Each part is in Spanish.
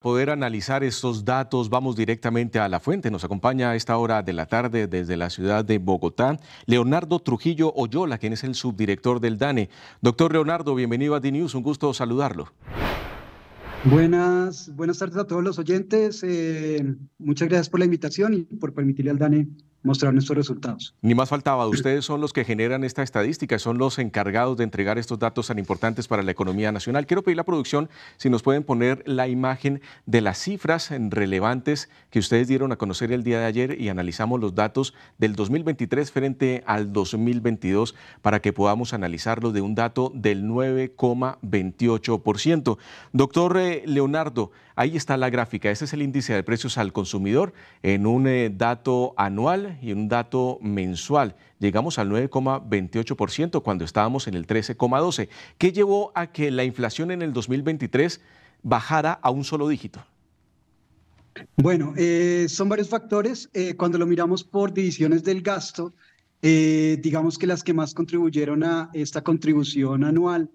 poder analizar estos datos, vamos directamente a la fuente. Nos acompaña a esta hora de la tarde desde la ciudad de Bogotá, Leonardo Trujillo Oyola, quien es el subdirector del DANE. Doctor Leonardo, bienvenido a DNews, un gusto saludarlo. Buenas, buenas tardes a todos los oyentes. Eh, muchas gracias por la invitación y por permitirle al DANE mostrar nuestros resultados. Ni más faltaba, ustedes son los que generan esta estadística, son los encargados de entregar estos datos tan importantes para la economía nacional. Quiero pedir la producción si nos pueden poner la imagen de las cifras relevantes que ustedes dieron a conocer el día de ayer y analizamos los datos del 2023 frente al 2022 para que podamos analizarlo de un dato del 9,28%. Doctor eh, Leonardo, ahí está la gráfica, este es el índice de precios al consumidor en un eh, dato anual y un dato mensual. Llegamos al 9,28% cuando estábamos en el 13,12%. ¿Qué llevó a que la inflación en el 2023 bajara a un solo dígito? Bueno, eh, son varios factores. Eh, cuando lo miramos por divisiones del gasto, eh, digamos que las que más contribuyeron a esta contribución anual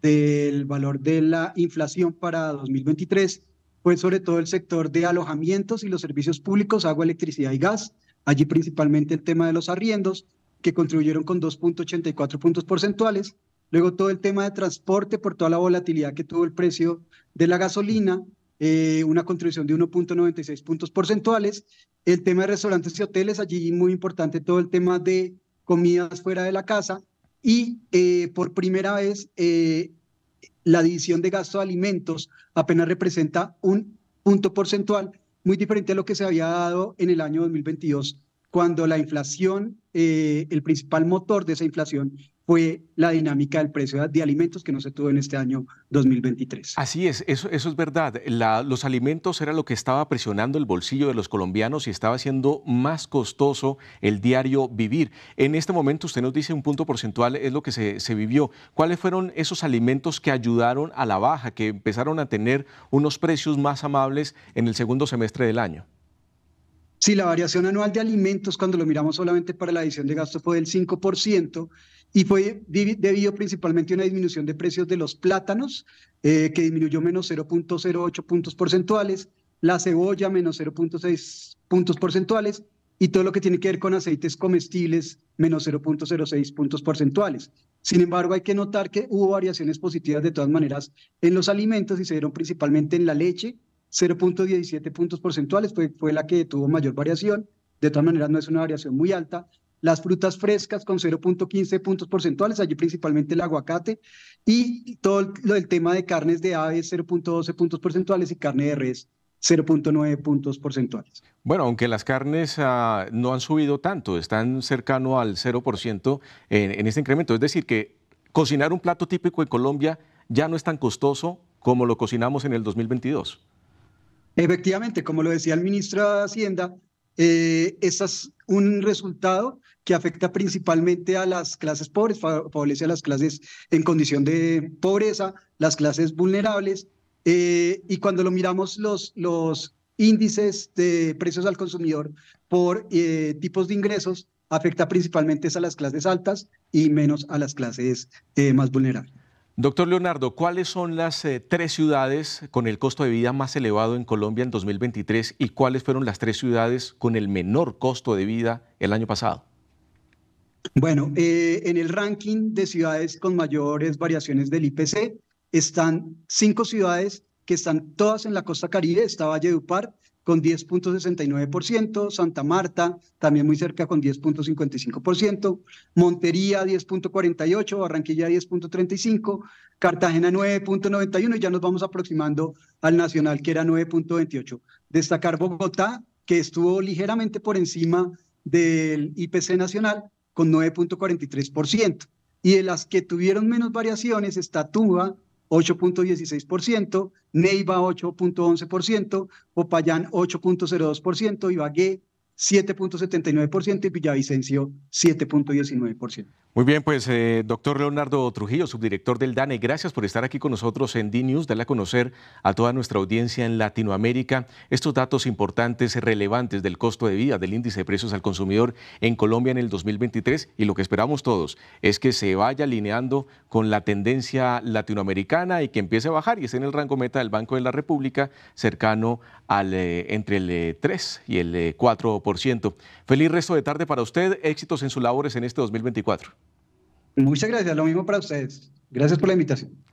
del valor de la inflación para 2023 fue pues sobre todo el sector de alojamientos y los servicios públicos, agua, electricidad y gas, Allí principalmente el tema de los arriendos, que contribuyeron con 2.84 puntos porcentuales. Luego todo el tema de transporte por toda la volatilidad que tuvo el precio de la gasolina, eh, una contribución de 1.96 puntos porcentuales. El tema de restaurantes y hoteles, allí muy importante todo el tema de comidas fuera de la casa. Y eh, por primera vez, eh, la división de gasto de alimentos apenas representa un punto porcentual muy diferente a lo que se había dado en el año 2022, cuando la inflación, eh, el principal motor de esa inflación fue la dinámica del precio de alimentos que no se tuvo en este año 2023. Así es, eso, es verdad. los alimentos era lo que estaba presionando el bolsillo de los colombianos y estaba haciendo más costoso el diario vivir. En este momento usted nos dice un punto porcentual es lo que se, se vivió. ¿Cuáles fueron esos alimentos que ayudaron a la baja, que empezaron a tener unos precios más amables en el segundo semestre del año? Si la variación anual de alimentos, cuando lo miramos solamente para la edición de gasto, fue del 5% y fue debido principalmente a una disminución de precios de los plátanos, eh, que disminuyó menos 0.08 puntos porcentuales, la cebolla menos 0.6 puntos porcentuales y todo lo que tiene que ver con aceites comestibles menos 0.06 puntos porcentuales. Sin embargo, hay que notar que hubo variaciones positivas de todas maneras en los alimentos y se dieron principalmente en la leche, 0.17 puntos porcentuales fue, fue la que tuvo mayor variación. De todas maneras, no es una variación muy alta. Las frutas frescas con 0.15 puntos porcentuales, allí principalmente el aguacate. Y todo el, lo del tema de carnes de aves, 0.12 puntos porcentuales y carne de res, 0.9 puntos porcentuales. Bueno, aunque las carnes ah, no han subido tanto, están cercano al 0% en, en este incremento. Es decir, que cocinar un plato típico en Colombia ya no es tan costoso como lo cocinamos en el 2022. Efectivamente, como lo decía el ministro de Hacienda, eh, es un resultado que afecta principalmente a las clases pobres, favorece a las clases en condición de pobreza, las clases vulnerables, eh, y cuando lo miramos los, los índices de precios al consumidor por eh, tipos de ingresos, afecta principalmente a las clases altas y menos a las clases más vulnerables. Doctor Leonardo, ¿cuáles son las eh, tres ciudades con el costo de vida más elevado en Colombia en 2023 y cuáles fueron las tres ciudades con el menor costo de vida el año pasado? Bueno, eh, en el ranking de ciudades con mayores variaciones del IPC están cinco ciudades que están todas en la costa caribe, está Valledupar, con 10.69%, Santa Marta también muy cerca con 10.55%, Montería 10.48%, Barranquilla 10.35%, Cartagena 9.91% y ya nos vamos aproximando al nacional que era 9.28%. Destacar Bogotá, que estuvo ligeramente por encima del IPC nacional con 9.43%. Y de las que tuvieron menos variaciones está Tuba 8.16%, Neiva 8.11%, Popayán 8.02%, Ibagué 7.79% y Villavicencio 7.19%. Muy bien, pues eh, doctor Leonardo Trujillo, subdirector del DANE, gracias por estar aquí con nosotros en DNews, darle a conocer a toda nuestra audiencia en Latinoamérica estos datos importantes, relevantes del costo de vida, del índice de precios al consumidor en Colombia en el 2023 y lo que esperamos todos es que se vaya alineando con la tendencia latinoamericana y que empiece a bajar y esté en el rango meta del Banco de la República cercano al, eh, entre el 3 eh, y el 4% ciento. Feliz resto de tarde para usted, éxitos en sus labores en este 2024. Muchas gracias, lo mismo para ustedes. Gracias por la invitación.